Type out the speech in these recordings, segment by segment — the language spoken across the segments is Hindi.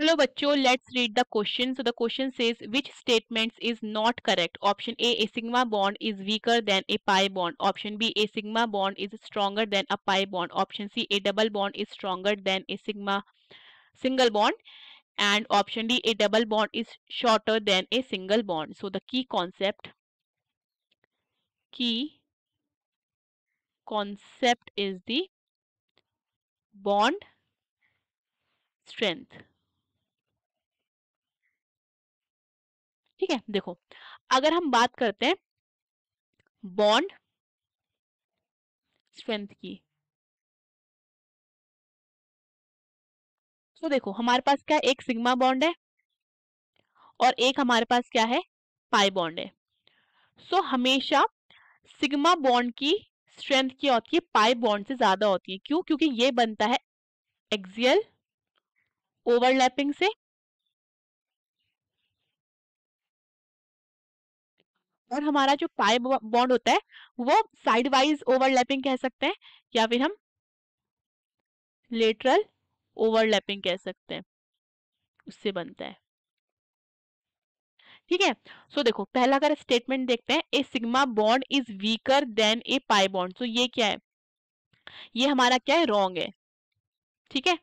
Hello bacho. let's read the question. So the question says which statements is not correct? Option A, a sigma bond is weaker than a pi bond. Option B, a sigma bond is stronger than a pi bond. Option C, a double bond is stronger than a sigma single bond. And option D, a double bond is shorter than a single bond. So the key concept, key concept is the bond strength. ठीक है देखो अगर हम बात करते हैं बॉन्ड स्ट्रेंथ की तो देखो हमारे पास क्या एक सिग्मा बॉन्ड है और एक हमारे पास क्या है पाई बॉन्ड है सो so, हमेशा सिग्मा बॉन्ड की स्ट्रेंथ क्या होती है पाई बॉन्ड से ज्यादा होती है क्यों क्योंकि ये बनता है एक्सियल ओवरलैपिंग से और हमारा जो पाई बॉन्ड होता है वो साइडवाइज ओवरलैपिंग कह सकते हैं या फिर हम लेटरल ओवरलैपिंग कह सकते हैं उससे बनता है ठीक है सो देखो पहला अगर स्टेटमेंट देखते हैं a sigma bond is weaker than a pi bond so ये क्या है ये हमारा क्या है रॉन्ग है ठीक है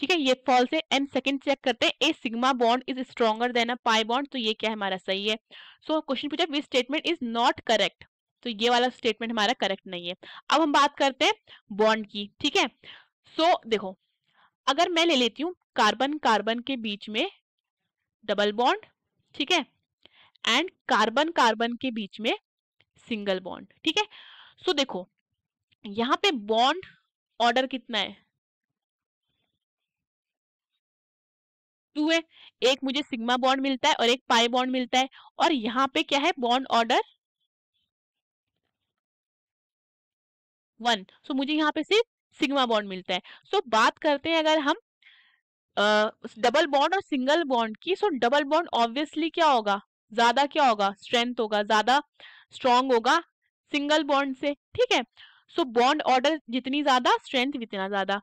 ठीक है ये फॉल्स है एंड सेकंड चेक करते हैं a sigma bond is stronger than a pi bond तो ये क्या हमारा सही है सो क्वेश्चन पूछा which statement is not correct तो ये वाला स्टेटमेंट हमारा करेक्ट नहीं है अब हम बात करते हैं बॉन्ड की ठीक है सो so, देखो अगर मैं ले लेती हूँ कार्बन कार्बन के बीच में डबल बॉन्ड ठीक है एंड कार्बन कार्बन के बीच में सिंगल बॉन्ड ठीक है सो देखो यहाँ पे बॉन्ड ऑर्डर कितना है टू है एक मुझे सिग्मा बॉन्ड मिलता है और एक पाई बॉन्ड मिलता है और यहाँ पे क्या है बॉन्ड ऑर्डर वन सो मुझे यहाँ पे सिर्फ सिग्मा बॉन्ड मिलता है सो so, बात करते हैं अगर हम डबल uh, बॉन्ड और सिंगल बॉन्ड की सो डबल बॉन्ड ऑब्वियसली क्या होगा ज्यादा क्या होगा स्ट्रेंथ होगा ज्यादा स्ट्रांग होगा सिंगल बॉन्ड से ठीक है सो बॉन्ड ऑर्डर जितनी ज्यादा स्ट्रेंथ उतना ज्यादा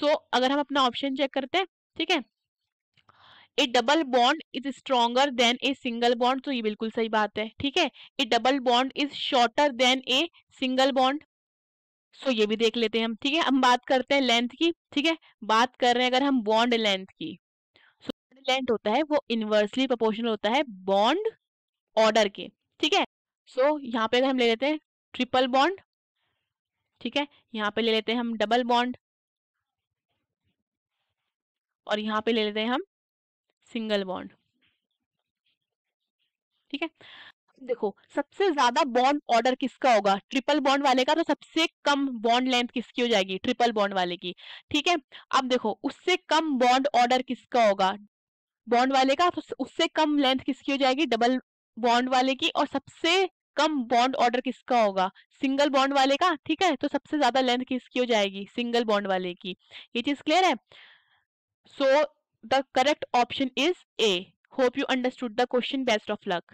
सो so, अगर हम अपना ऑप्शन चेक करते हैं ठीक है a double bond is stronger than a single bond तो ये बिल्कुल सही बात है ठीक है a double bond is shorter than a single bond so ये भी देख लेते हैं हम ठीक है हम बात करते हैं लेंथ की ठीक है बात कर रहे हैं अगर हम बॉन्ड लेंथ की सो so, लेंथ होता है वो इनवर्सली प्रोपोर्शनल होता है बॉन्ड ऑर्डर के ठीक है सो so, यहाँ पे अगर हम ले लेते हैं ट्रिपल बॉन्ड ठीक है यहाँ पे ले लेते हैं हम डबल बॉन्ड और यहाँ पे ले लेते हैं हम सिंगल बॉन्ड ठीक है देखो सबसे ज्यादा बॉन्ड ऑर्डर किसका होगा ट्रिपल बॉन्ड वाले का तो सबसे कम बॉन्ड लेंथ किसकी हो जाएगी ट्रिपल बॉन्ड वाले की ठीक है अब देखो उससे कम बॉन्ड ऑर्डर किसका होगा बॉन्ड वाले का तो उससे कम लेंथ किसकी हो जाएगी डबल बॉन्ड वाले की और सबसे कम बॉन्ड ऑर्डर किसका होगा सिंगल बॉन्ड वाले का ठीक है तो सबसे ज्यादा लेंथ किसकी हो जाएगी सिंगल बॉन्ड वाले की ये चीज क्लियर है so so, The correct option is A. Hope you understood the question. Best of luck.